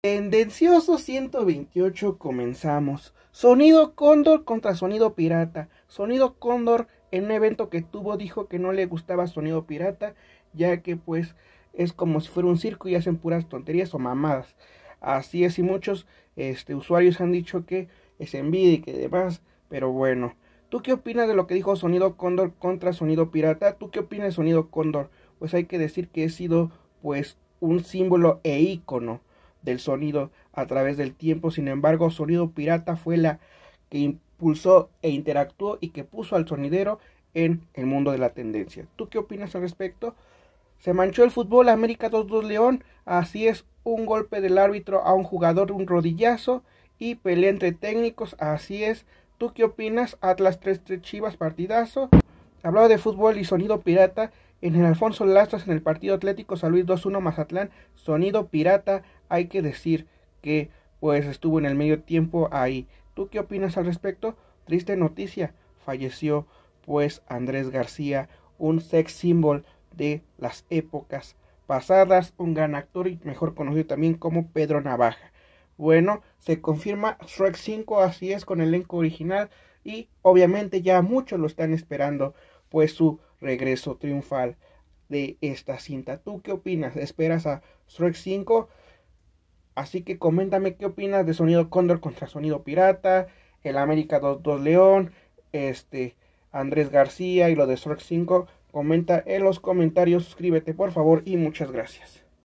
Tendencioso 128 comenzamos. Sonido cóndor contra sonido pirata. Sonido cóndor en un evento que tuvo dijo que no le gustaba sonido pirata, ya que pues es como si fuera un circo y hacen puras tonterías o mamadas. Así es y muchos este, usuarios han dicho que es envidia y que demás, pero bueno. ¿Tú qué opinas de lo que dijo Sonido Cóndor contra Sonido Pirata? ¿Tú qué opinas de Sonido Cóndor? Pues hay que decir que he sido pues un símbolo e icono del sonido a través del tiempo. Sin embargo, Sonido Pirata fue la que impulsó e interactuó y que puso al sonidero en el mundo de la tendencia. ¿Tú qué opinas al respecto? Se manchó el fútbol América 2-2 León, así es, un golpe del árbitro a un jugador, un rodillazo y pele entre técnicos, así es. ¿Tú qué opinas? Atlas 3-3 Chivas, partidazo. Hablaba de fútbol y sonido pirata en el Alfonso Lastras, en el partido Atlético San Luis 2-1 Mazatlán, sonido pirata, hay que decir que pues estuvo en el medio tiempo ahí. ¿Tú qué opinas al respecto? Triste noticia, falleció pues Andrés García, un sex symbol de las épocas pasadas, un gran actor y mejor conocido también como Pedro Navaja. Bueno, se confirma Shrek 5, así es, con el elenco original y obviamente ya muchos lo están esperando, pues su regreso triunfal de esta cinta. ¿Tú qué opinas? ¿Esperas a Strike 5? Así que coméntame qué opinas de Sonido Condor contra Sonido Pirata, el América 2-2 León, este Andrés García y lo de Strike 5. Comenta en los comentarios, suscríbete por favor y muchas gracias.